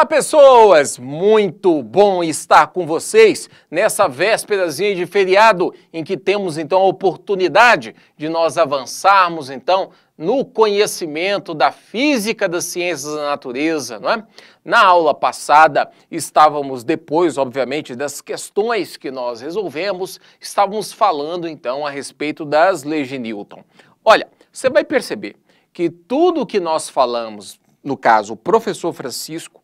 Olá, pessoas! Muito bom estar com vocês nessa vésperazinha de feriado em que temos então a oportunidade de nós avançarmos então no conhecimento da física das ciências da natureza, não é? Na aula passada estávamos depois, obviamente, das questões que nós resolvemos, estávamos falando então a respeito das leis de Newton. Olha, você vai perceber que tudo que nós falamos, no caso, o professor Francisco,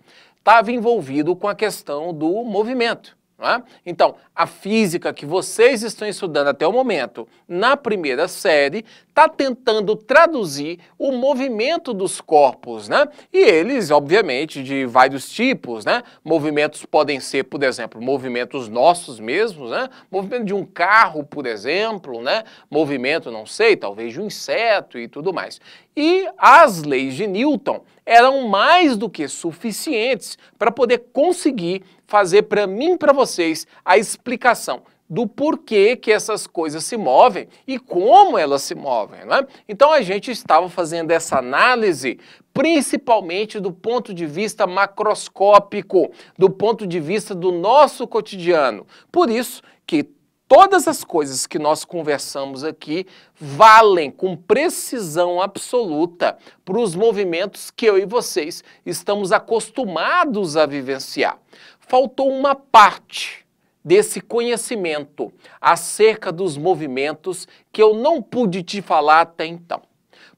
estava envolvido com a questão do movimento. É? Então, a física que vocês estão estudando até o momento, na primeira série, está tentando traduzir o movimento dos corpos, né? E eles, obviamente, de vários tipos, né? Movimentos podem ser, por exemplo, movimentos nossos mesmos, né? Movimento de um carro, por exemplo, né? Movimento, não sei, talvez de um inseto e tudo mais. E as leis de Newton eram mais do que suficientes para poder conseguir fazer para mim e para vocês a explicação do porquê que essas coisas se movem e como elas se movem. Né? Então a gente estava fazendo essa análise principalmente do ponto de vista macroscópico, do ponto de vista do nosso cotidiano. Por isso que todas as coisas que nós conversamos aqui valem com precisão absoluta para os movimentos que eu e vocês estamos acostumados a vivenciar faltou uma parte desse conhecimento acerca dos movimentos que eu não pude te falar até então.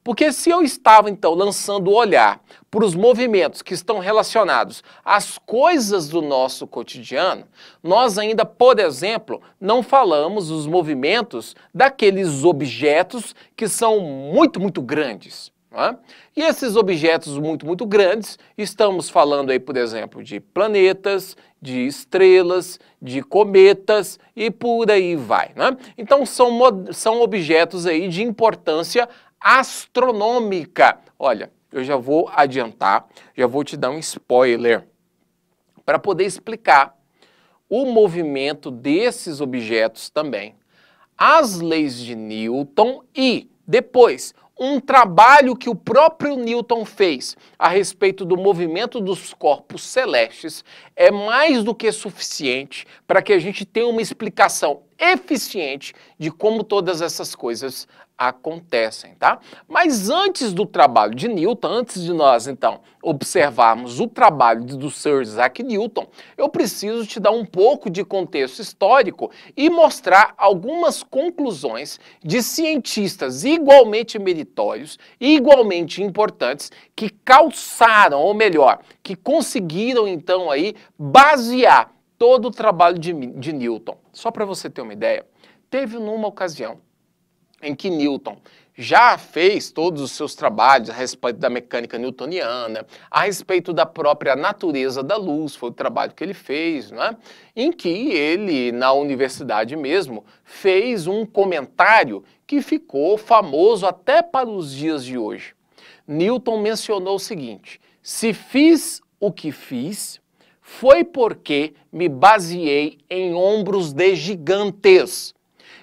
Porque se eu estava então lançando o olhar para os movimentos que estão relacionados às coisas do nosso cotidiano, nós ainda, por exemplo, não falamos os movimentos daqueles objetos que são muito, muito grandes. É? E esses objetos muito, muito grandes, estamos falando aí, por exemplo, de planetas, de estrelas, de cometas e por aí vai. É? Então são, são objetos aí de importância astronômica. Olha, eu já vou adiantar, já vou te dar um spoiler para poder explicar o movimento desses objetos também, as leis de Newton e, depois, um trabalho que o próprio Newton fez a respeito do movimento dos corpos celestes é mais do que suficiente para que a gente tenha uma explicação eficiente de como todas essas coisas acontecem, tá? Mas antes do trabalho de Newton, antes de nós então observarmos o trabalho do Sir Isaac Newton, eu preciso te dar um pouco de contexto histórico e mostrar algumas conclusões de cientistas igualmente meritórios, igualmente importantes que calçaram, ou melhor, que conseguiram então aí basear todo o trabalho de, de Newton só para você ter uma ideia, teve numa ocasião em que Newton já fez todos os seus trabalhos a respeito da mecânica newtoniana, a respeito da própria natureza da luz, foi o trabalho que ele fez, né? em que ele, na universidade mesmo, fez um comentário que ficou famoso até para os dias de hoje. Newton mencionou o seguinte: se fiz o que fiz, foi porque me baseei em ombros de gigantes.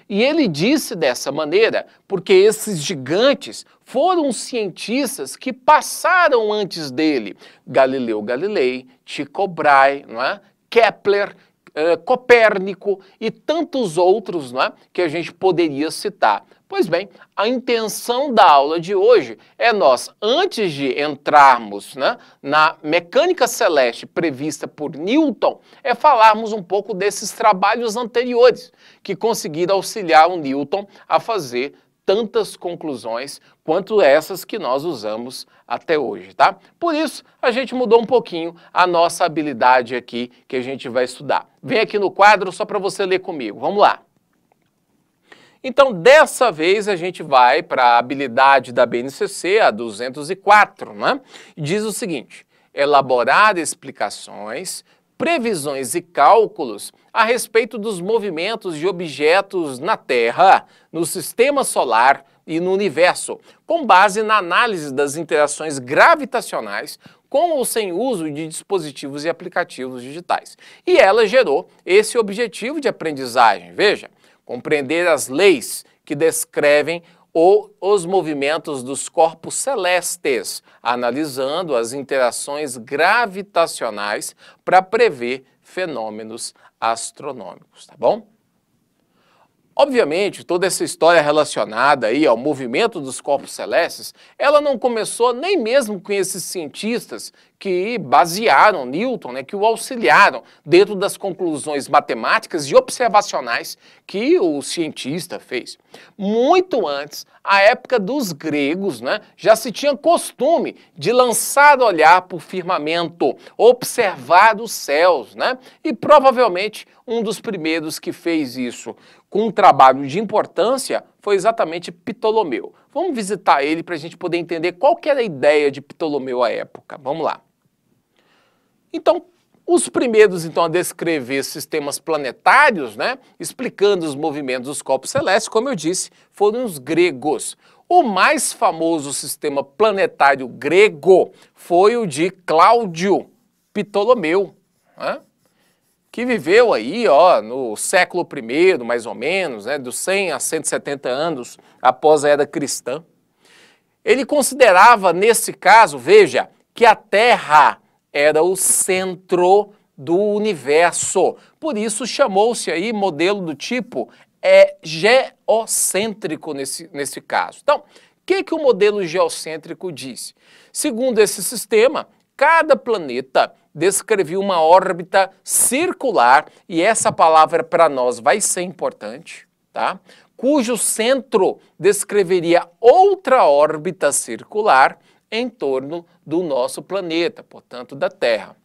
E ele disse dessa maneira porque esses gigantes foram cientistas que passaram antes dele. Galileu Galilei, Tycho Brahe, é? Kepler, eh, Copérnico e tantos outros não é, que a gente poderia citar. Pois bem, a intenção da aula de hoje é nós, antes de entrarmos né, na mecânica celeste prevista por Newton, é falarmos um pouco desses trabalhos anteriores que conseguiram auxiliar o Newton a fazer tantas conclusões quanto essas que nós usamos até hoje, tá? Por isso, a gente mudou um pouquinho a nossa habilidade aqui que a gente vai estudar. Vem aqui no quadro só para você ler comigo. Vamos lá. Então, dessa vez a gente vai para a habilidade da BNCC, a 204, né? Diz o seguinte: elaborar explicações, previsões e cálculos a respeito dos movimentos de objetos na Terra, no sistema solar, e no universo, com base na análise das interações gravitacionais com ou sem uso de dispositivos e aplicativos digitais. E ela gerou esse objetivo de aprendizagem, veja, compreender as leis que descrevem ou os movimentos dos corpos celestes, analisando as interações gravitacionais para prever fenômenos astronômicos, tá bom? Obviamente, toda essa história relacionada aí ao movimento dos corpos celestes, ela não começou nem mesmo com esses cientistas que basearam Newton, né, que o auxiliaram dentro das conclusões matemáticas e observacionais que o cientista fez. Muito antes, a época dos gregos, né, já se tinha costume de lançar olhar para o firmamento, observar os céus, né? E provavelmente um dos primeiros que fez isso com um trabalho de importância foi exatamente Ptolomeu. Vamos visitar ele para a gente poder entender qual que era a ideia de Ptolomeu à época. Vamos lá. Então, os primeiros então a descrever sistemas planetários, né, explicando os movimentos dos corpos celestes, como eu disse, foram os gregos. O mais famoso sistema planetário grego foi o de Cláudio Ptolomeu, né, que viveu aí, ó, no século I, mais ou menos, né, dos 100 a 170 anos após a era cristã. Ele considerava, nesse caso, veja, que a Terra era o centro do universo. Por isso chamou-se aí modelo do tipo é geocêntrico nesse, nesse caso. Então, o que, que o modelo geocêntrico diz? Segundo esse sistema, cada planeta descrevia uma órbita circular, e essa palavra para nós vai ser importante, tá? cujo centro descreveria outra órbita circular em torno do nosso planeta, portanto, da Terra.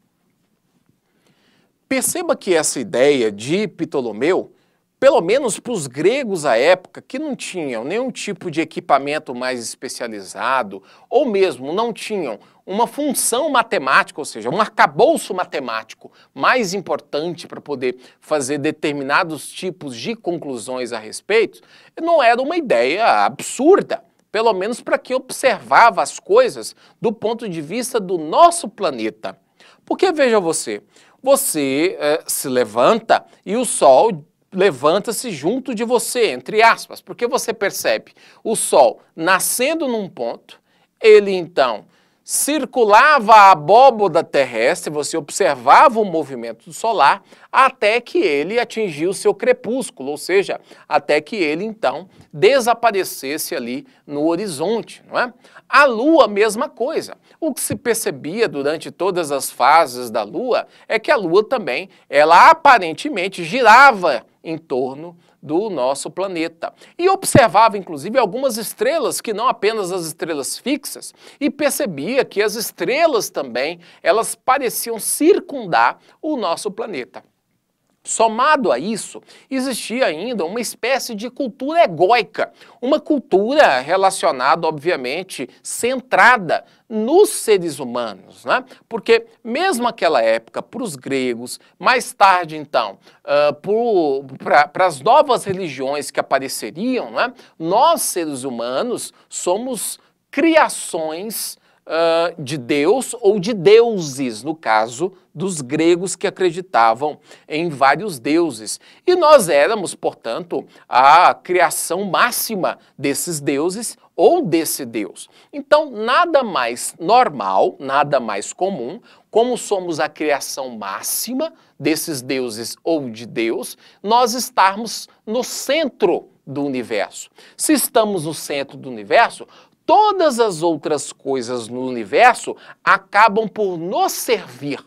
Perceba que essa ideia de Ptolomeu, pelo menos para os gregos à época, que não tinham nenhum tipo de equipamento mais especializado, ou mesmo não tinham uma função matemática, ou seja, um arcabouço matemático mais importante para poder fazer determinados tipos de conclusões a respeito, não era uma ideia absurda pelo menos para quem observava as coisas do ponto de vista do nosso planeta. Porque veja você, você é, se levanta e o Sol levanta-se junto de você, entre aspas, porque você percebe o Sol nascendo num ponto, ele então circulava a abóboda terrestre, você observava o movimento solar até que ele atingiu seu crepúsculo, ou seja, até que ele então desaparecesse ali no horizonte, não é? A lua mesma coisa. O que se percebia durante todas as fases da lua é que a lua também, ela aparentemente girava em torno do nosso planeta. E observava, inclusive, algumas estrelas, que não apenas as estrelas fixas, e percebia que as estrelas também, elas pareciam circundar o nosso planeta. Somado a isso, existia ainda uma espécie de cultura egóica, uma cultura relacionada, obviamente, centrada nos seres humanos, né? Porque mesmo aquela época, para os gregos, mais tarde então, uh, para as novas religiões que apareceriam, né? Nós, seres humanos, somos criações uh, de Deus ou de deuses, no caso dos gregos que acreditavam em vários deuses. E nós éramos, portanto, a criação máxima desses deuses ou desse Deus. Então, nada mais normal, nada mais comum, como somos a criação máxima desses deuses ou de Deus, nós estarmos no centro do universo. Se estamos no centro do universo, todas as outras coisas no universo acabam por nos servir,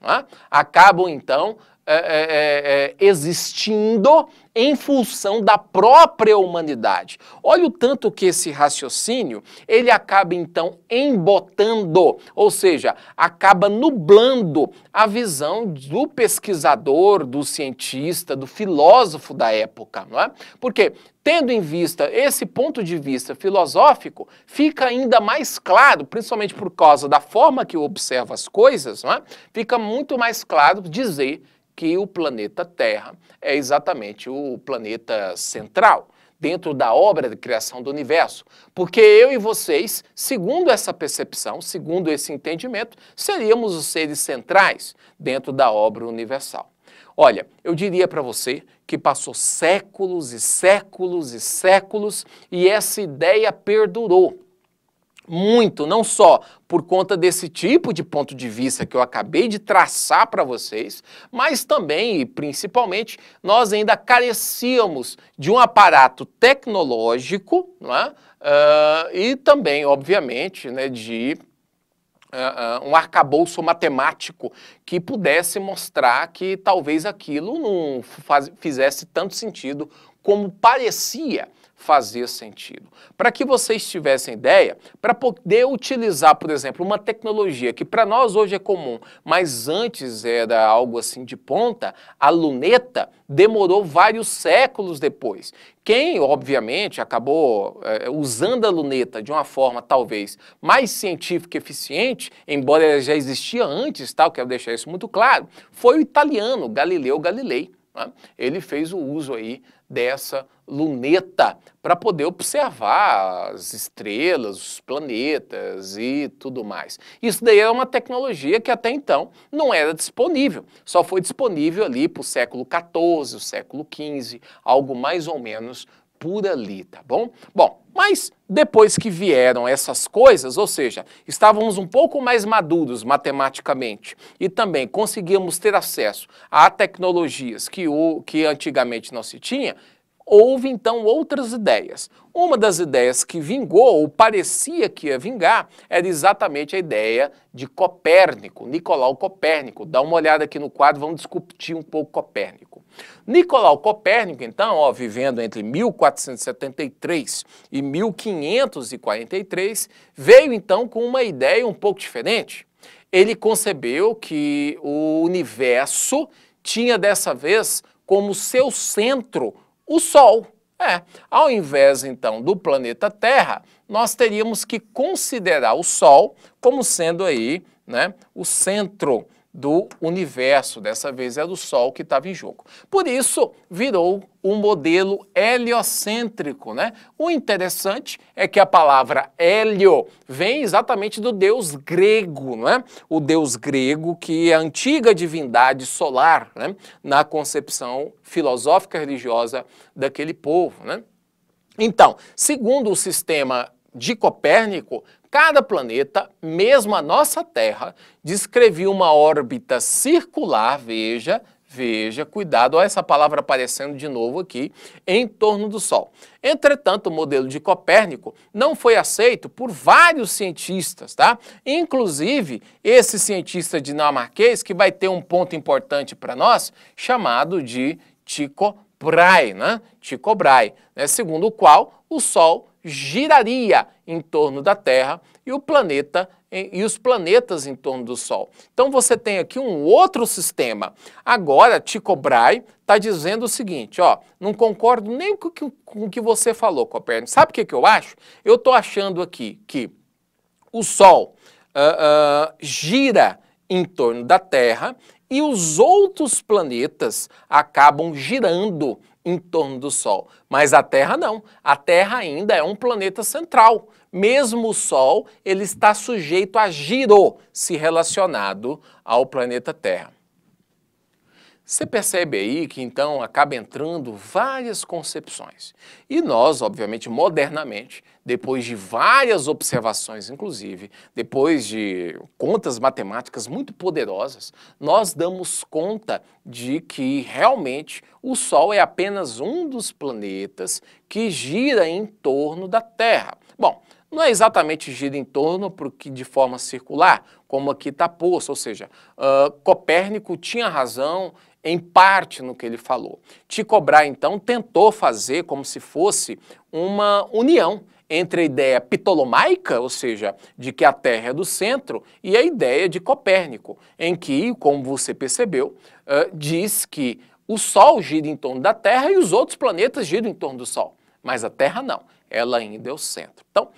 né? acabam então é é, é, é, existindo em função da própria humanidade. Olha o tanto que esse raciocínio ele acaba então embotando, ou seja, acaba nublando a visão do pesquisador, do cientista, do filósofo da época, não é? Porque tendo em vista esse ponto de vista filosófico, fica ainda mais claro, principalmente por causa da forma que observa as coisas, não é? Fica muito mais claro dizer que o planeta Terra é exatamente o planeta central dentro da obra de criação do universo. Porque eu e vocês, segundo essa percepção, segundo esse entendimento, seríamos os seres centrais dentro da obra universal. Olha, eu diria para você que passou séculos e séculos e séculos e essa ideia perdurou muito, não só por conta desse tipo de ponto de vista que eu acabei de traçar para vocês, mas também e principalmente nós ainda carecíamos de um aparato tecnológico é? uh, e também, obviamente, né, de uh, um arcabouço matemático que pudesse mostrar que talvez aquilo não faz, fizesse tanto sentido como parecia fazia sentido. Para que vocês tivessem ideia, para poder utilizar, por exemplo, uma tecnologia que para nós hoje é comum, mas antes era algo assim de ponta, a luneta demorou vários séculos depois. Quem, obviamente, acabou é, usando a luneta de uma forma talvez mais científica e eficiente, embora ela já existia antes, tal, tá? quero deixar isso muito claro, foi o italiano Galileu Galilei. Né? Ele fez o uso aí dessa luneta para poder observar as estrelas, os planetas e tudo mais. Isso daí é uma tecnologia que até então não era disponível, só foi disponível ali para o século XIV, o século XV, algo mais ou menos por ali, tá bom? Bom, mas depois que vieram essas coisas, ou seja, estávamos um pouco mais maduros matematicamente e também conseguíamos ter acesso a tecnologias que, o, que antigamente não se tinha, houve então outras ideias. Uma das ideias que vingou, ou parecia que ia vingar, era exatamente a ideia de Copérnico, Nicolau Copérnico. Dá uma olhada aqui no quadro, vamos discutir um pouco Copérnico. Nicolau Copérnico, então, ó, vivendo entre 1473 e 1543, veio então com uma ideia um pouco diferente. Ele concebeu que o universo tinha dessa vez como seu centro o Sol. É, ao invés então do planeta Terra, nós teríamos que considerar o Sol como sendo aí, né, o centro do universo, dessa vez é do Sol que estava em jogo. Por isso, virou um modelo heliocêntrico, né? O interessante é que a palavra hélio vem exatamente do deus grego, não é? O deus grego que é a antiga divindade solar, né? Na concepção filosófica religiosa daquele povo, né? Então, segundo o sistema de Copérnico, cada planeta, mesmo a nossa Terra, descrevia uma órbita circular, veja, Veja, cuidado, olha essa palavra aparecendo de novo aqui, em torno do Sol. Entretanto, o modelo de Copérnico não foi aceito por vários cientistas, tá? Inclusive, esse cientista dinamarquês que vai ter um ponto importante para nós, chamado de Tycho Brahe, né? Tycho Brahe, né? segundo o qual o Sol giraria em torno da Terra e o planeta e os planetas em torno do Sol. Então você tem aqui um outro sistema. Agora, Tycho Brahe está dizendo o seguinte, ó, não concordo nem com, com o que você falou, Copérnico. Sabe o que, que eu acho? Eu estou achando aqui que o Sol uh, uh, gira em torno da Terra e os outros planetas acabam girando em torno do Sol. Mas a Terra não. A Terra ainda é um planeta central. Mesmo o Sol, ele está sujeito a giro se relacionado ao planeta Terra. Você percebe aí que então acaba entrando várias concepções. E nós, obviamente, modernamente, depois de várias observações, inclusive, depois de contas matemáticas muito poderosas, nós damos conta de que realmente o Sol é apenas um dos planetas que gira em torno da Terra. Bom, não é exatamente gira em torno, porque de forma circular, como aqui está posto, ou seja, uh, Copérnico tinha razão em parte no que ele falou. Tico Brahe, então, tentou fazer como se fosse uma união entre a ideia ptolomaica, ou seja, de que a Terra é do centro, e a ideia de Copérnico, em que, como você percebeu, uh, diz que o Sol gira em torno da Terra e os outros planetas giram em torno do Sol. Mas a Terra não, ela ainda é o centro. Então,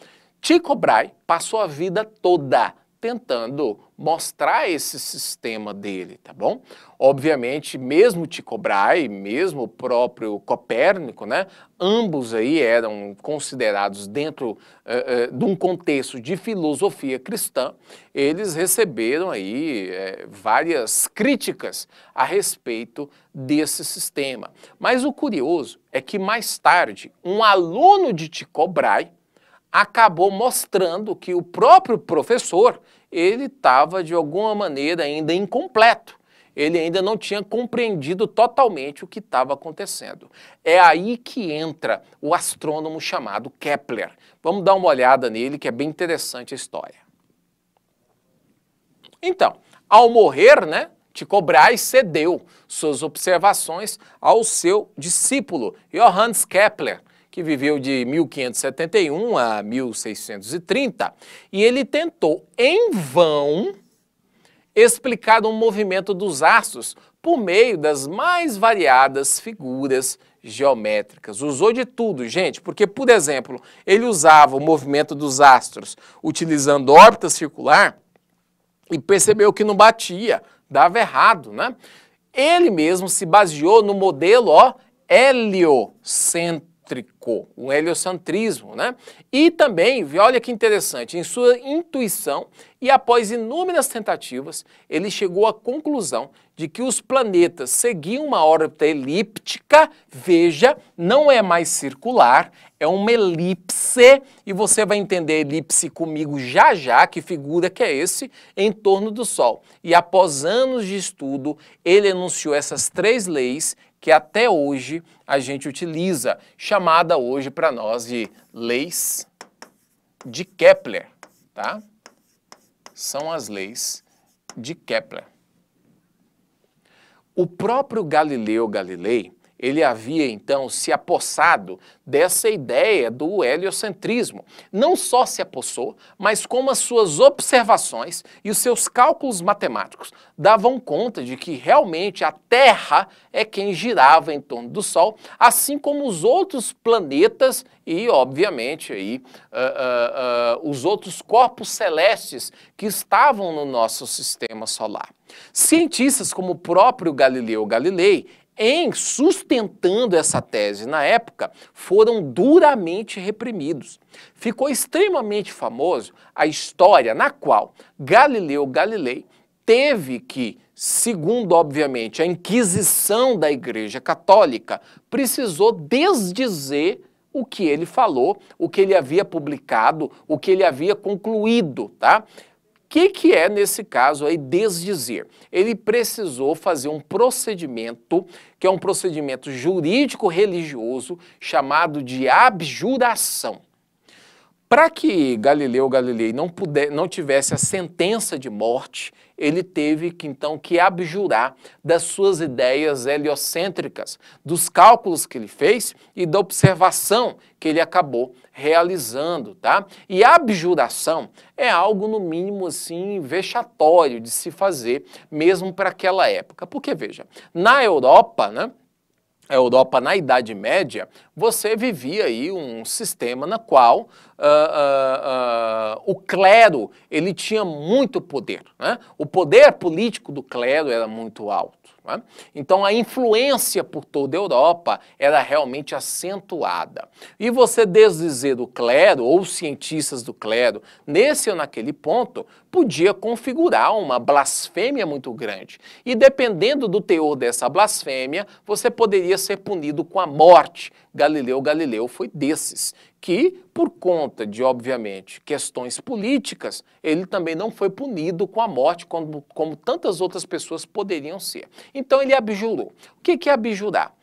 Tycho Brahe passou a vida toda tentando mostrar esse sistema dele, tá bom? Obviamente, mesmo Tycho Brahe, mesmo o próprio Copérnico, né, ambos aí eram considerados dentro uh, uh, de um contexto de filosofia cristã, eles receberam aí uh, várias críticas a respeito desse sistema. Mas o curioso é que mais tarde, um aluno de Tycho Brahe acabou mostrando que o próprio professor ele estava de alguma maneira ainda incompleto. Ele ainda não tinha compreendido totalmente o que estava acontecendo. É aí que entra o astrônomo chamado Kepler. Vamos dar uma olhada nele, que é bem interessante a história. Então, ao morrer, né, Tycho Brahe cedeu suas observações ao seu discípulo, Johannes Kepler, que viveu de 1571 a 1630, e ele tentou, em vão, explicar um movimento dos astros por meio das mais variadas figuras geométricas. Usou de tudo, gente, porque, por exemplo, ele usava o movimento dos astros utilizando órbita circular e percebeu que não batia, dava errado, né? Ele mesmo se baseou no modelo ó, heliocêntrico heliocêntrico, um heliocentrismo, né? E também, olha que interessante, em sua intuição e após inúmeras tentativas, ele chegou à conclusão de que os planetas seguiam uma órbita elíptica, veja, não é mais circular, é uma elipse, e você vai entender elipse comigo já já, que figura que é esse, em torno do Sol. E após anos de estudo, ele enunciou essas três leis que até hoje a gente utiliza, chamada hoje para nós de leis de Kepler, tá? São as leis de Kepler. O próprio Galileu Galilei, ele havia então se apossado dessa ideia do heliocentrismo. Não só se apossou, mas como as suas observações e os seus cálculos matemáticos davam conta de que realmente a Terra é quem girava em torno do Sol, assim como os outros planetas e, obviamente, aí, uh, uh, uh, os outros corpos celestes que estavam no nosso sistema solar. Cientistas como o próprio Galileu Galilei em sustentando essa tese na época, foram duramente reprimidos. Ficou extremamente famoso a história na qual Galileu Galilei teve que, segundo obviamente a inquisição da Igreja Católica, precisou desdizer o que ele falou, o que ele havia publicado, o que ele havia concluído, tá? que, que é, nesse caso, aí, desdizer? Ele precisou fazer um procedimento, que é um procedimento jurídico religioso, chamado de abjuração. Para que Galileu Galilei não, puder, não tivesse a sentença de morte, ele teve que então que abjurar das suas ideias heliocêntricas, dos cálculos que ele fez e da observação que ele acabou realizando, tá? E a abjuração é algo no mínimo assim vexatório de se fazer, mesmo para aquela época. Porque veja, na Europa, né, Europa é, na Idade Média, você vivia aí um sistema na qual uh, uh, uh, o clero ele tinha muito poder. Né? O poder político do clero era muito alto. Né? Então a influência por toda a Europa era é realmente acentuada. E você desdizer do clero ou cientistas do clero nesse ou naquele ponto podia configurar uma blasfêmia muito grande. E dependendo do teor dessa blasfêmia, você poderia ser punido com a morte. Galileu Galileu foi desses que, por conta de, obviamente, questões políticas, ele também não foi punido com a morte, como, como tantas outras pessoas poderiam ser. Então ele abjurou. O que, é abjurar?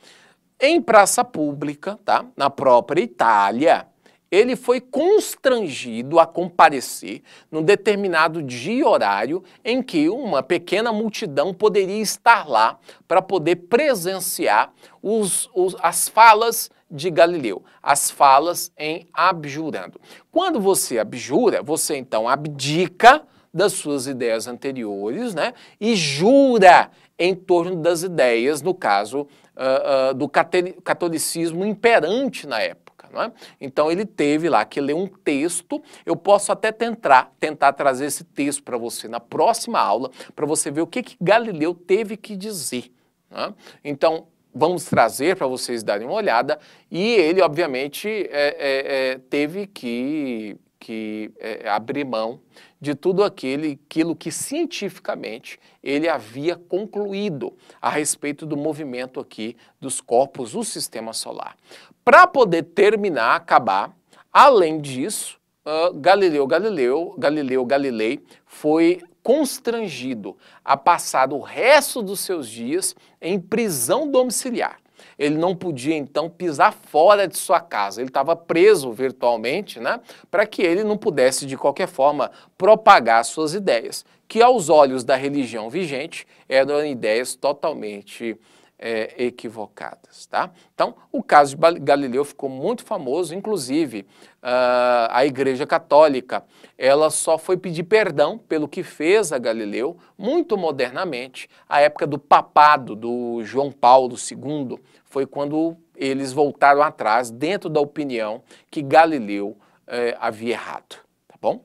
Em praça pública, tá? na própria Itália, ele foi constrangido a comparecer num determinado dia e horário em que uma pequena multidão poderia estar lá para poder presenciar os, os, as falas de Galileu, as falas em abjurando. Quando você abjura, você então abdica das suas ideias anteriores, né? E jura em torno das ideias, no caso uh, uh, do catolicismo imperante na época. Não é? Então ele teve lá que ler um texto. Eu posso até tentar, tentar trazer esse texto para você na próxima aula, para você ver o que, que Galileu teve que dizer. É? Então, vamos trazer para vocês darem uma olhada. E ele, obviamente, é, é, é teve que, que é, abrir mão de tudo aquele, aquilo que cientificamente ele havia concluído a respeito do movimento aqui dos corpos do sistema solar. Para poder terminar, acabar, além disso, uh, Galileu Galileu, Galileu Galilei foi constrangido a passar o resto dos seus dias em prisão domiciliar. Ele não podia então pisar fora de sua casa, ele estava preso virtualmente, né? Para que ele não pudesse de qualquer forma propagar suas ideias, que aos olhos da religião vigente eram ideias totalmente é, equivocadas. Tá? Então, o caso de Galileu ficou muito famoso, inclusive uh, a Igreja Católica, ela só foi pedir perdão pelo que fez a Galileu, muito modernamente, A época do papado do João Paulo II, foi quando eles voltaram atrás, dentro da opinião que Galileu é, havia errado, tá bom?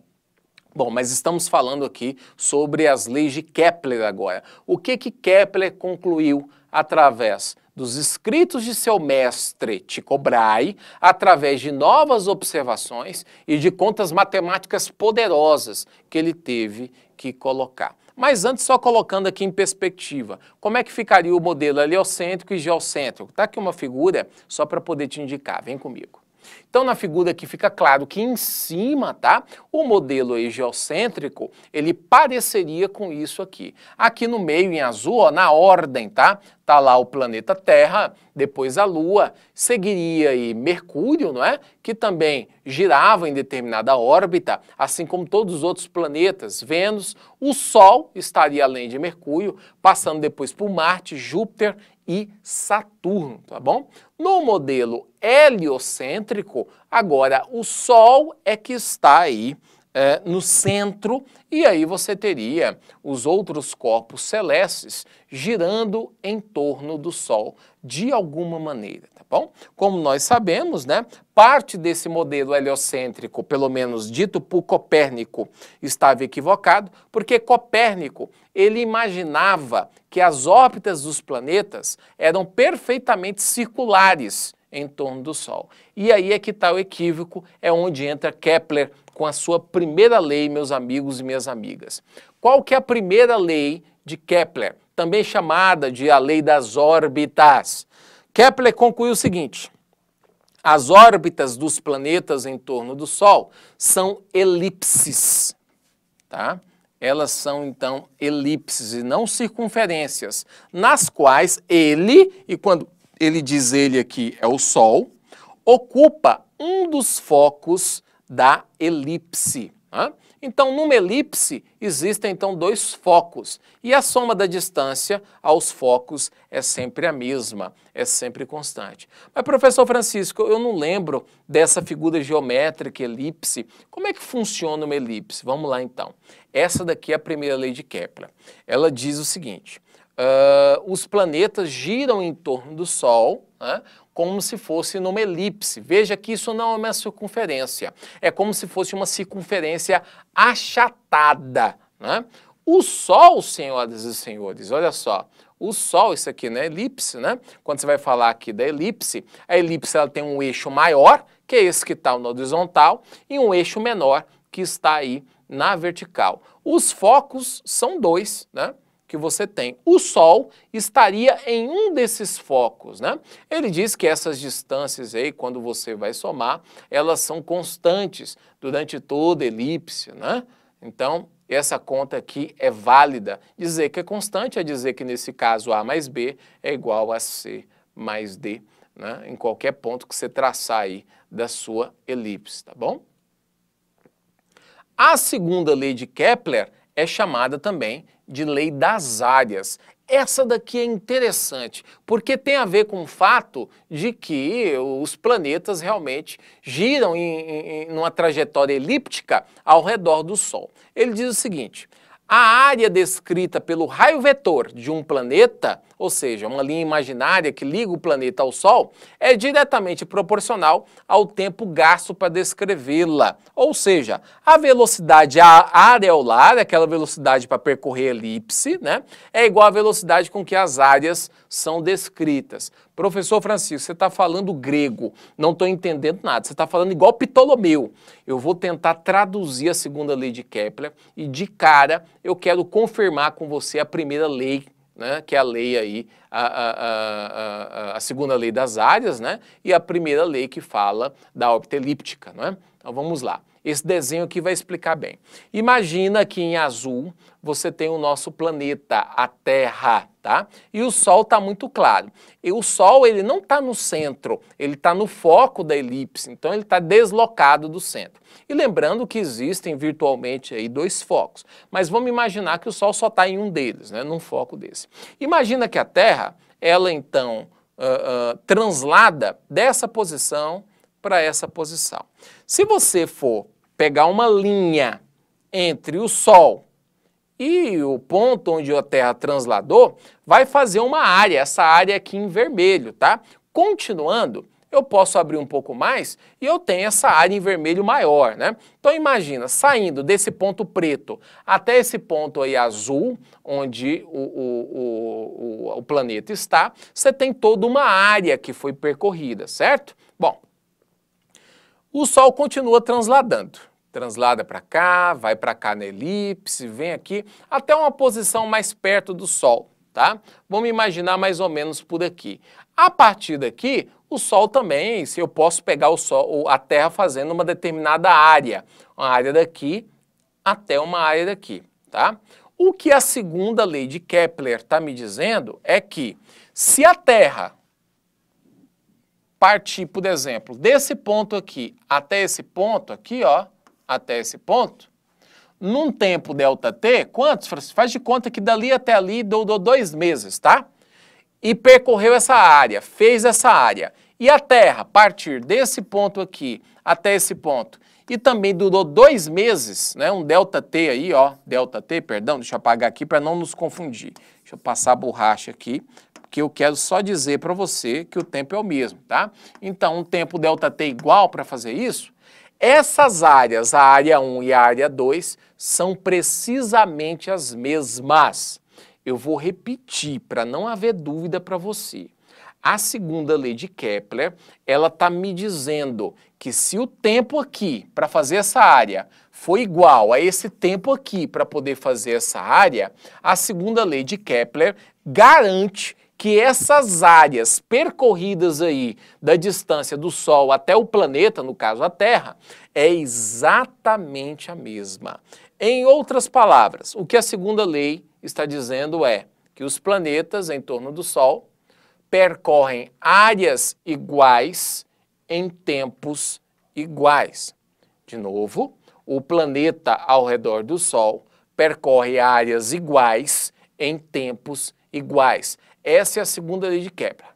Bom, mas estamos falando aqui sobre as leis de Kepler agora. O que que Kepler concluiu através dos escritos de seu mestre te cobrai, através de novas observações e de contas matemáticas poderosas que ele teve que colocar. Mas antes, só colocando aqui em perspectiva, como é que ficaria o modelo heliocêntrico e geocêntrico? Está aqui uma figura só para poder te indicar, vem comigo. Então, na figura aqui fica claro que em cima, tá? O modelo aí geocêntrico, ele pareceria com isso aqui. Aqui no meio, em azul, ó, na ordem, tá? Tá lá o planeta Terra, depois a Lua, seguiria aí Mercúrio, não é? Que também girava em determinada órbita, assim como todos os outros planetas, Vênus, o Sol estaria além de Mercúrio, passando depois por Marte, Júpiter e Saturno, tá bom? No modelo heliocêntrico, agora o Sol é que está aí é, no centro, e aí você teria os outros corpos celestes girando em torno do Sol de alguma maneira, tá bom? Como nós sabemos, né, parte desse modelo heliocêntrico, pelo menos dito por Copérnico, estava equivocado, porque Copérnico ele imaginava que as órbitas dos planetas eram perfeitamente circulares em torno do Sol. E aí é que está o equívoco, é onde entra Kepler com a sua primeira lei, meus amigos e minhas amigas. Qual que é a primeira lei de Kepler, também chamada de a lei das órbitas? Kepler concluiu o seguinte: as órbitas dos planetas em torno do Sol são elipses, tá? Elas são então elipses e não circunferências, nas quais ele, e quando ele diz ele aqui é o Sol, ocupa um dos focos da elipse. Né? Então, numa elipse, existem então dois focos, e a soma da distância aos focos é sempre a mesma, é sempre constante. Mas, professor Francisco, eu não lembro dessa figura geométrica, elipse. Como é que funciona uma elipse? Vamos lá então. Essa daqui é a primeira lei de Kepler. Ela diz o seguinte: uh, os planetas giram em torno do Sol, né, como se fosse numa elipse. Veja que isso não é uma circunferência, é como se fosse uma circunferência achatada. Né? O Sol, senhoras e senhores, olha só, o Sol, isso aqui, né, elipse, né? Quando você vai falar aqui da elipse, a elipse ela tem um eixo maior, que é esse que está no horizontal, e um eixo menor, que está aí na vertical. Os focos são dois, né? que você tem. O Sol estaria em um desses focos, né? Ele diz que essas distâncias aí, quando você vai somar, elas são constantes durante toda a elipse, né? Então, essa conta aqui é válida. Dizer que é constante é dizer que nesse caso A mais B é igual a C mais D, né? Em qualquer ponto que você traçar aí da sua elipse, tá bom? A segunda lei de Kepler é chamada também de lei das áreas. Essa daqui é interessante, porque tem a ver com o fato de que os planetas realmente giram em, em uma trajetória elíptica ao redor do Sol. Ele diz o seguinte: a área descrita pelo raio vetor de um planeta ou seja, uma linha imaginária que liga o planeta ao Sol, é diretamente proporcional ao tempo gasto para descrevê-la. Ou seja, a velocidade areolar, aquela velocidade para percorrer a elipse, né, é igual à velocidade com que as áreas são descritas. Professor Francisco, você está falando grego, não estou entendendo nada. Você está falando igual Ptolomeu. Eu vou tentar traduzir a segunda lei de Kepler e, de cara, eu quero confirmar com você a primeira lei né, que é a lei aí, a, a, a, a, segunda lei das áreas, né, e a primeira lei que fala da órbita elíptica, não é? Então vamos lá esse desenho que vai explicar bem. Imagina que em azul você tem o nosso planeta, a Terra, tá? E o Sol está muito claro. E o Sol, ele não está no centro, ele está no foco da elipse, então ele está deslocado do centro. E lembrando que existem virtualmente aí dois focos, mas vamos imaginar que o Sol só está em um deles, né? num foco desse. Imagina que a Terra, ela então uh, uh, translada dessa posição para essa posição. Se você for pegar uma linha entre o Sol e o ponto onde a Terra transladou, vai fazer uma área, essa área aqui em vermelho, tá? Continuando, eu posso abrir um pouco mais e eu tenho essa área em vermelho maior, né? Então imagina, saindo desse ponto preto até esse ponto aí azul, onde o, o, o, o, planeta está, você tem toda uma área que foi percorrida, certo? o Sol continua transladando. Translada para cá, vai para cá na elipse, vem aqui, até uma posição mais perto do Sol, tá? Vamos imaginar mais ou menos por aqui. A partir daqui, o Sol também, se eu posso pegar o Sol, a Terra fazendo uma determinada área, uma área daqui até uma área daqui, tá? O que a segunda lei de Kepler está me dizendo é que se a Terra partir, por exemplo, desse ponto aqui até esse ponto aqui, ó, até esse ponto, num tempo ΔT, quantos? Faz de conta que dali até ali dou, dou dois meses, tá? E percorreu essa área, fez essa área. E a Terra, partir desse ponto aqui até esse ponto, e também durou dois meses, né? Um delta T aí, ó, delta T, perdão, deixa eu apagar aqui para não nos confundir. Deixa eu passar a borracha aqui que eu quero só dizer para você que o tempo é o mesmo, tá? Então, um tempo ΔT igual para fazer isso, essas áreas, a área 1 e a área 2, são precisamente as mesmas. Eu vou repetir para não haver dúvida para você. A segunda lei de Kepler, ela está me dizendo que se o tempo aqui para fazer essa área foi igual a esse tempo aqui para poder fazer essa área, a segunda lei de Kepler garante que essas áreas percorridas aí da distância do Sol até o planeta, no caso a Terra, é exatamente a mesma. Em outras palavras, o que a segunda lei está dizendo é que os planetas em torno do Sol percorrem áreas iguais em tempos iguais. De novo, o planeta ao redor do Sol percorre áreas iguais em tempos iguais. Essa é a segunda lei de Kepler.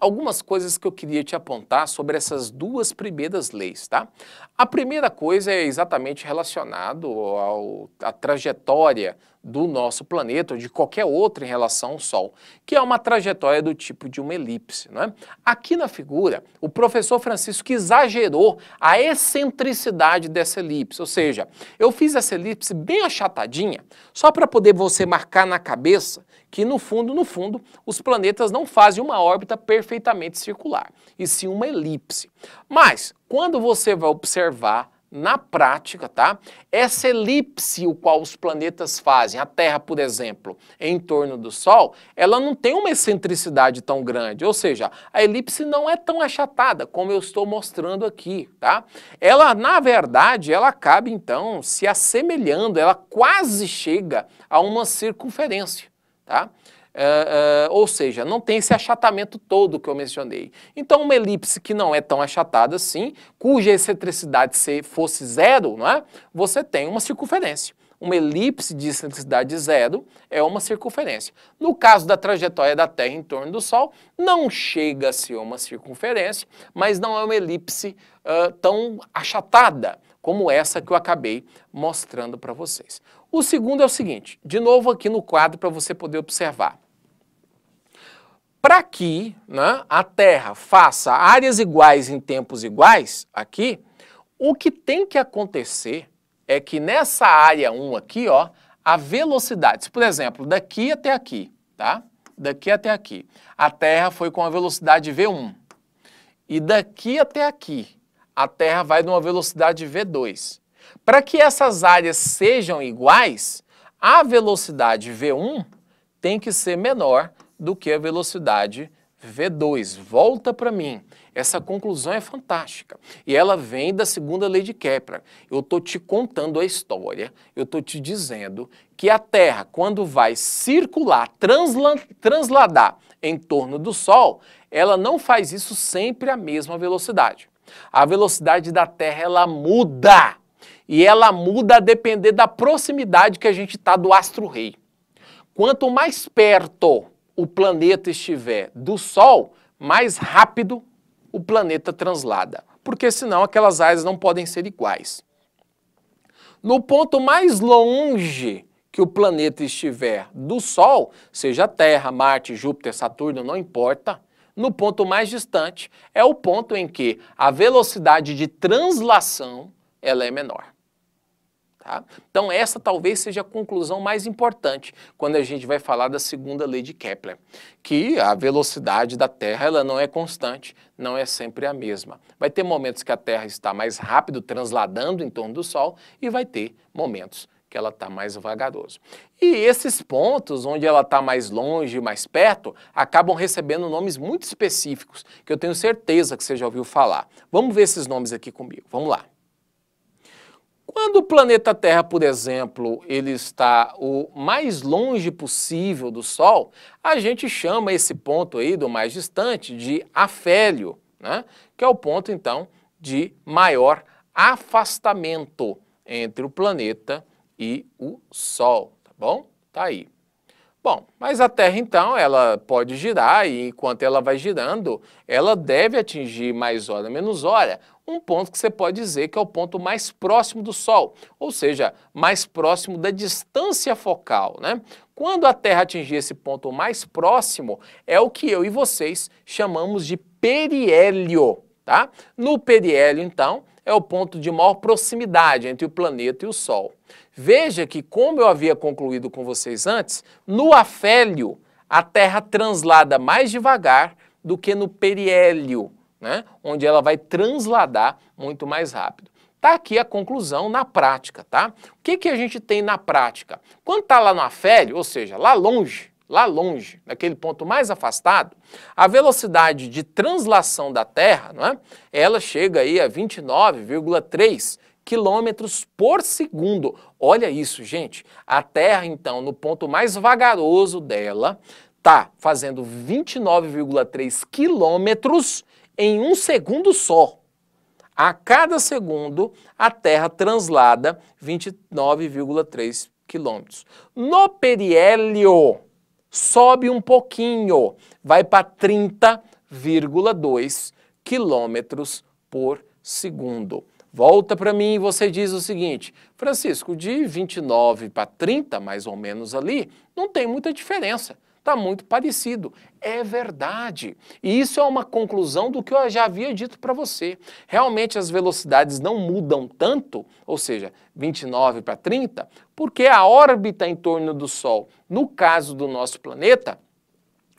Algumas coisas que eu queria te apontar sobre essas duas primeiras leis, tá? A primeira coisa é exatamente relacionado ao, à trajetória do nosso planeta ou de qualquer outro em relação ao Sol, que é uma trajetória do tipo de uma elipse. Né? Aqui na figura, o professor Francisco exagerou a excentricidade dessa elipse, ou seja, eu fiz essa elipse bem achatadinha, só para poder você marcar na cabeça que no fundo, no fundo, os planetas não fazem uma órbita perfeitamente circular, e sim uma elipse. Mas, quando você vai observar na prática, tá? Essa elipse o qual os planetas fazem, a Terra, por exemplo, em torno do Sol, ela não tem uma excentricidade tão grande, ou seja, a elipse não é tão achatada como eu estou mostrando aqui, tá? Ela, na verdade, ela acaba então se assemelhando, ela quase chega a uma circunferência, tá? Uh, ou seja, não tem esse achatamento todo que eu mencionei. Então, uma elipse que não é tão achatada assim, cuja excentricidade se fosse zero, não é? você tem uma circunferência. Uma elipse de excentricidade zero é uma circunferência. No caso da trajetória da Terra em torno do Sol, não chega a ser uma circunferência, mas não é uma elipse uh, tão achatada como essa que eu acabei mostrando para vocês. O segundo é o seguinte, de novo aqui no quadro para você poder observar para que né, a Terra faça áreas iguais em tempos iguais aqui, o que tem que acontecer é que nessa área 1 aqui, ó, a velocidade, por exemplo, daqui até aqui, tá? Daqui até aqui. A Terra foi com a velocidade V1. E daqui até aqui, a Terra vai numa velocidade V2. Para que essas áreas sejam iguais, a velocidade V1 tem que ser menor do que a velocidade V2. Volta para mim. Essa conclusão é fantástica. E ela vem da segunda lei de Kepler. Eu estou te contando a história, eu estou te dizendo que a Terra, quando vai circular, transla transladar em torno do Sol, ela não faz isso sempre à mesma velocidade. A velocidade da Terra ela muda. E ela muda a depender da proximidade que a gente está do astro-rei. Quanto mais perto o planeta estiver do Sol, mais rápido o planeta translada, porque senão aquelas áreas não podem ser iguais. No ponto mais longe que o planeta estiver do Sol, seja Terra, Marte, Júpiter, Saturno, não importa, no ponto mais distante é o ponto em que a velocidade de translação ela é menor. Tá? Então, essa talvez seja a conclusão mais importante quando a gente vai falar da segunda lei de Kepler, que a velocidade da Terra ela não é constante, não é sempre a mesma. Vai ter momentos que a Terra está mais rápido transladando em torno do Sol e vai ter momentos que ela está mais vagaroso. E esses pontos onde ela está mais longe, mais perto, acabam recebendo nomes muito específicos, que eu tenho certeza que você já ouviu falar. Vamos ver esses nomes aqui comigo. Vamos lá. Quando o planeta Terra, por exemplo, ele está o mais longe possível do Sol, a gente chama esse ponto aí do mais distante de afélio, né? que é o ponto então de maior afastamento entre o planeta e o Sol, tá bom? Tá aí. Bom, mas a Terra então, ela pode girar e enquanto ela vai girando, ela deve atingir mais hora menos hora um ponto que você pode dizer que é o ponto mais próximo do Sol, ou seja, mais próximo da distância focal, né? Quando a Terra atingir esse ponto mais próximo, é o que eu e vocês chamamos de periélio, tá? No periélio, então, é o ponto de maior proximidade entre o planeta e o Sol. Veja que, como eu havia concluído com vocês antes, no afélio a Terra translada mais devagar do que no periélio né? onde ela vai transladar muito mais rápido. Tá aqui a conclusão na prática, tá? O que, que a gente tem na prática? Quando está lá no afélio, ou seja, lá longe, lá longe, naquele ponto mais afastado, a velocidade de translação da Terra, não é? ela chega aí a 29,3 quilômetros por segundo. Olha isso, gente. A Terra, então, no ponto mais vagaroso dela, tá fazendo 29,3 quilômetros em um segundo só. A cada segundo, a Terra translada 29,3 quilômetros. No periélio, sobe um pouquinho, vai para 30,2 quilômetros por segundo. Volta para mim e você diz o seguinte: Francisco, de 29 para 30, mais ou menos ali, não tem muita diferença está muito parecido. É verdade. E isso é uma conclusão do que eu já havia dito para você. Realmente as velocidades não mudam tanto, ou seja, 29 para 30, porque a órbita em torno do Sol, no caso do nosso planeta,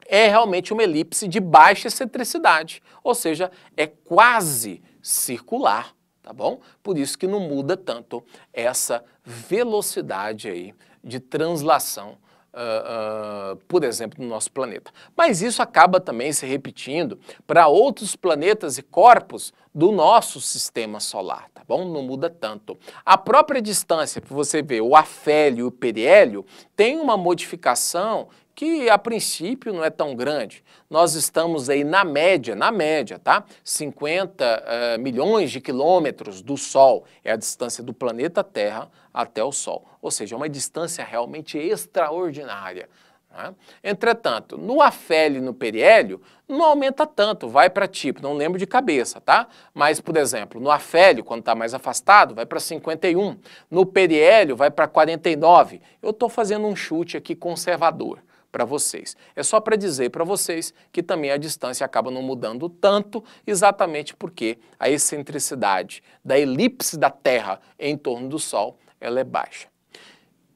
é realmente uma elipse de baixa excentricidade, ou seja, é quase circular, tá bom? Por isso que não muda tanto essa velocidade aí de translação uh, por exemplo, no nosso planeta. Mas isso acaba também se repetindo para outros planetas e corpos do nosso sistema solar, tá bom? Não muda tanto. A própria distância, para você ver, o afélio e o periélio, tem uma modificação que a princípio não é tão grande. Nós estamos aí na média, na média, tá? 50 uh, eh, milhões de quilômetros do Sol é a distância do planeta Terra até o Sol. Ou seja, é uma distância realmente extraordinária. Né? Entretanto, no afélio e no periélio, não aumenta tanto, vai para tipo, não lembro de cabeça, tá? Mas, por exemplo, no afélio, quando está mais afastado, vai para 51. No periélio, vai para 49. Eu estou fazendo um chute aqui conservador para vocês. É só para dizer para vocês que também a distância acaba não mudando tanto, exatamente porque a excentricidade da elipse da Terra em torno do Sol ela é baixa.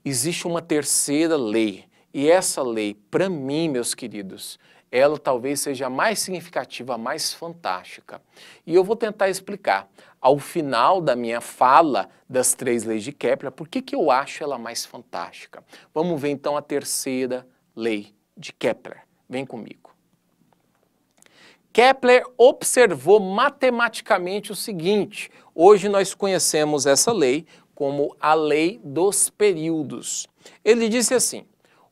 Existe uma terceira lei, e essa lei, para mim, meus queridos, ela talvez seja a mais significativa, a mais fantástica. E eu vou tentar explicar ao final da minha fala das três leis de Kepler por que, que eu acho ela mais fantástica. Vamos ver então a terceira lei de Kepler. Vem comigo. Kepler observou matematicamente o seguinte: hoje nós conhecemos essa lei como a lei dos períodos. Ele disse assim: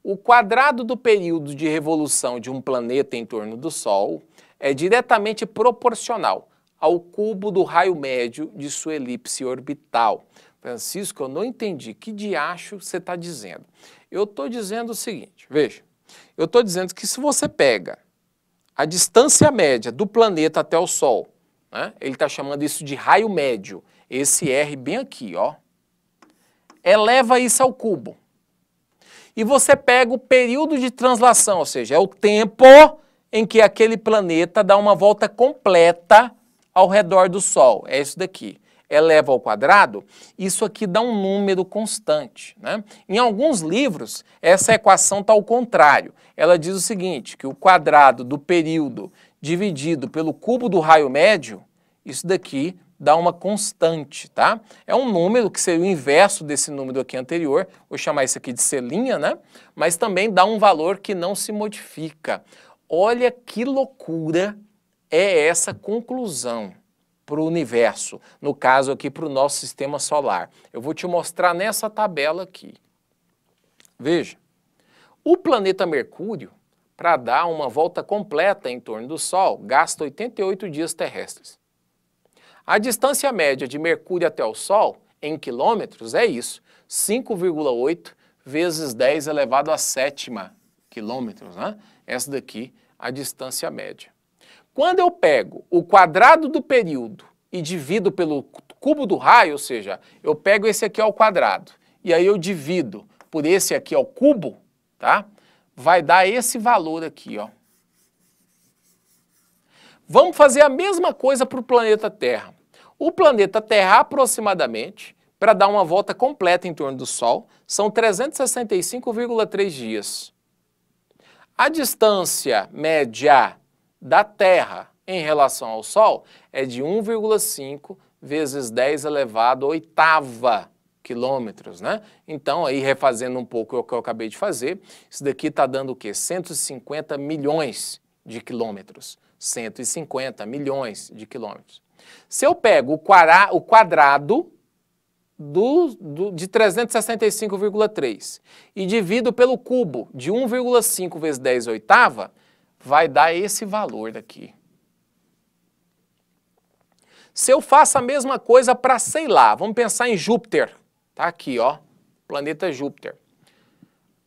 o quadrado do período de revolução de um planeta em torno do Sol é diretamente proporcional ao cubo do raio médio de sua elipse orbital. Francisco, eu não entendi. Que diacho você está dizendo? Eu estou dizendo o seguinte: veja, eu estou dizendo que se você pega a distância média do planeta até o Sol, né, ele está chamando isso de raio médio, esse R bem aqui, ó, eleva isso ao cubo. E você pega o período de translação, ou seja, é o tempo em que aquele planeta dá uma volta completa ao redor do Sol. É isso daqui eleva ao quadrado, isso aqui dá um número constante. Né? Em alguns livros, essa equação está ao contrário. Ela diz o seguinte, que o quadrado do período dividido pelo cubo do raio médio, isso daqui dá uma constante, tá? É um número que seria o inverso desse número aqui anterior, vou chamar isso aqui de selinha, né? Mas também dá um valor que não se modifica. Olha que loucura é essa conclusão para o universo, no caso aqui para o nosso sistema solar. Eu vou te mostrar nessa tabela aqui. Veja, o planeta Mercúrio, para dar uma volta completa em torno do Sol, gasta 88 dias terrestres. A distância média de Mercúrio até o Sol, em quilômetros, é isso, 5,8 vezes 10 elevado a sétima quilômetros, né? Essa daqui a distância média. Quando eu pego o quadrado do período e divido pelo cubo do raio, ou seja, eu pego esse aqui ao quadrado e aí eu divido por esse aqui ao cubo, tá? Vai dar esse valor aqui, ó. Vamos fazer a mesma coisa para o planeta Terra. O planeta Terra, aproximadamente, para dar uma volta completa em torno do Sol, são 365,3 dias. A distância média da Terra em relação ao Sol é de 1,5 vezes 10 elevado a oitava quilômetros, né? Então, aí refazendo um pouco o que eu acabei de fazer, isso daqui está dando o quê? 150 milhões de quilômetros. 150 milhões de quilômetros. Se eu pego o quadrado do, do, de 365,3 e divido pelo cubo de 1,5 vezes 10 oitava, vai dar esse valor daqui. Se eu faço a mesma coisa para, sei lá, vamos pensar em Júpiter. Tá aqui, ó, planeta Júpiter.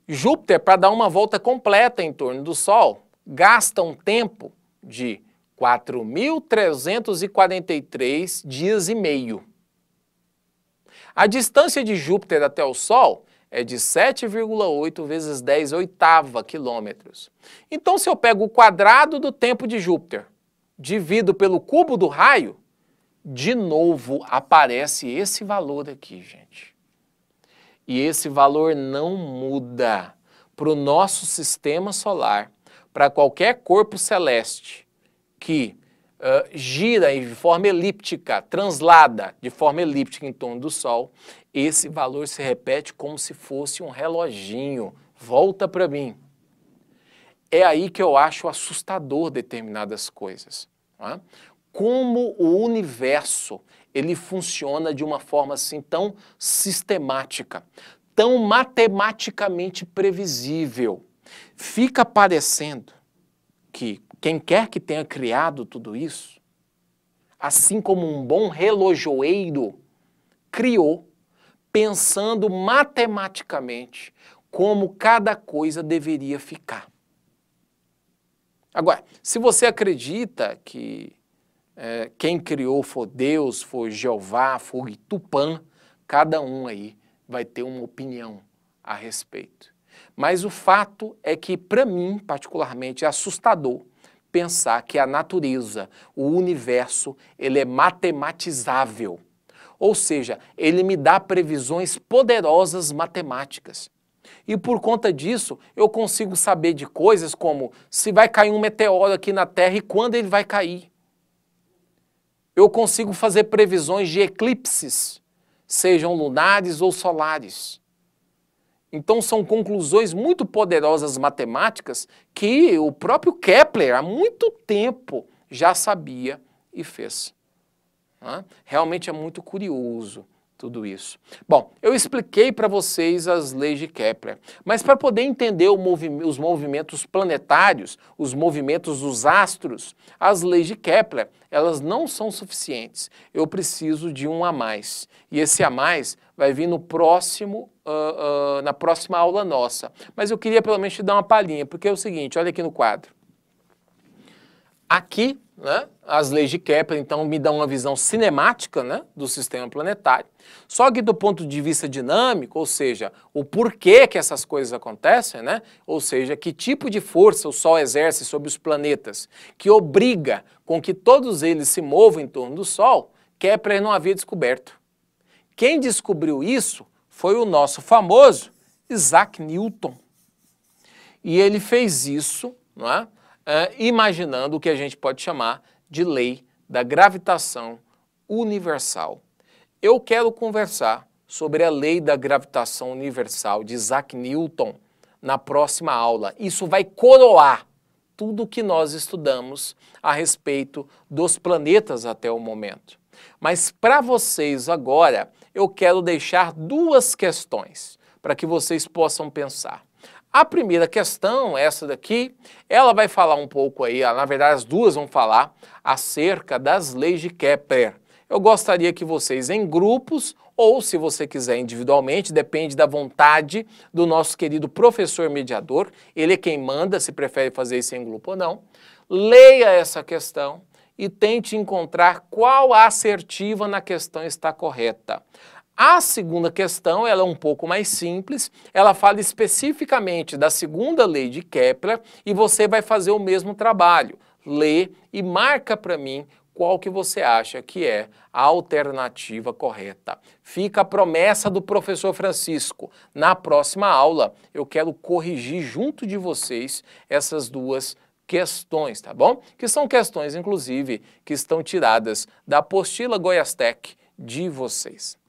Júpiter, para dar uma volta completa em torno do Sol, gasta um tempo de 4.343 dias e meio. A distância de Júpiter até o Sol é de 7,8 vezes 10 oitava quilômetros. Então, se eu pego o quadrado do tempo de Júpiter, divido pelo cubo do raio, de novo aparece esse valor aqui, gente. E esse valor não muda para o nosso sistema solar, para qualquer corpo celeste que ah, gira de forma elíptica, translada de forma elíptica em torno do Sol, esse valor se repete como se fosse um reloginho. Volta para mim. É aí que eu acho assustador determinadas coisas. É? Como o universo ele funciona de uma forma assim tão sistemática, tão matematicamente previsível. Fica parecendo que quem quer que tenha criado tudo isso, assim como um bom relojoeiro criou, pensando matematicamente como cada coisa deveria ficar. Agora, se você acredita que é, quem criou foi Deus, foi Jeová, foi Tupã, cada um aí vai ter uma opinião a respeito. Mas o fato é que, para mim, particularmente, é assustador pensar que a natureza, o universo, ele é matematizável. Ou seja, ele me dá previsões poderosas matemáticas. E por conta disso, eu consigo saber de coisas como se vai cair um meteoro aqui na Terra e quando ele vai cair. Eu consigo fazer previsões de eclipses, sejam lunares ou solares. Então são conclusões muito poderosas matemáticas que o próprio Kepler há muito tempo já sabia e fez. Realmente é muito curioso tudo isso. Bom, eu expliquei para vocês as leis de Kepler, mas para poder entender movi os movimentos planetários, os movimentos dos astros, as leis de Kepler, elas não são suficientes. Eu preciso de um a mais. E esse a mais vai vir no próximo uh, uh, na próxima aula nossa. Mas eu queria pelo menos te dar uma palhinha, porque é o seguinte, olha aqui no quadro. Aqui, né, as leis de Kepler, então, me dão uma visão cinemática né, do sistema planetário. Só que do ponto de vista dinâmico, ou seja, o porquê que essas coisas acontecem, né, ou seja, que tipo de força o Sol exerce sobre os planetas, que obriga com que todos eles se movam em torno do Sol, Kepler não havia descoberto. Quem descobriu isso foi o nosso famoso Isaac Newton. E ele fez isso, não é? é imaginando o que a gente pode chamar de lei da gravitação universal. Eu quero conversar sobre a lei da gravitação universal de Isaac Newton na próxima aula. Isso vai coroar tudo o que nós estudamos a respeito dos planetas até o momento. Mas para vocês agora, eu quero deixar duas questões para que vocês possam pensar. A primeira questão, essa daqui, ela vai falar um pouco aí, ah, na verdade as duas vão falar acerca das leis de Kepler. Eu gostaria que vocês em grupos ou se você quiser individualmente, depende da vontade do nosso querido professor mediador, ele é quem manda, se prefere fazer isso em grupo ou não. Leia essa questão, e tente encontrar qual assertiva na questão está correta. A segunda questão, ela é um pouco mais simples, ela fala especificamente da segunda lei de Kepler e você vai fazer o mesmo trabalho. Lê e marca para mim qual que você acha que é a alternativa correta. Fica a promessa do professor Francisco. Na próxima aula, eu quero corrigir junto de vocês essas duas questões, tá bom? Que são questões, inclusive, que estão tiradas da apostila Goiás Tech de vocês.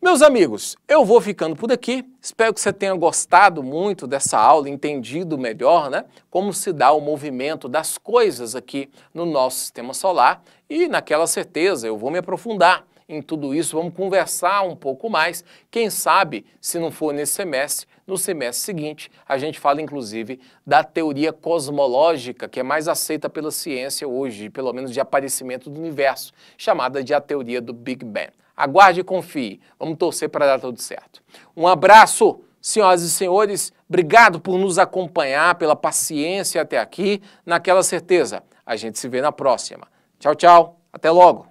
Meus amigos, eu vou ficando por aqui. Espero que você tenha gostado muito dessa aula, entendido melhor, né? Como se dá o movimento das coisas aqui no nosso sistema solar. E naquela certeza, eu vou me aprofundar em tudo isso, vamos conversar um pouco mais. Quem sabe, se não for nesse semestre, no semestre seguinte, a gente fala inclusive da teoria cosmológica, que é mais aceita pela ciência hoje, pelo menos de aparecimento do universo, chamada de a teoria do Big Bang. Aguarde e confie. Vamos torcer para dar tudo certo. Um abraço, senhoras e senhores. Obrigado por nos acompanhar, pela paciência até aqui. Naquela certeza, a gente se vê na próxima. Tchau, tchau. Até logo.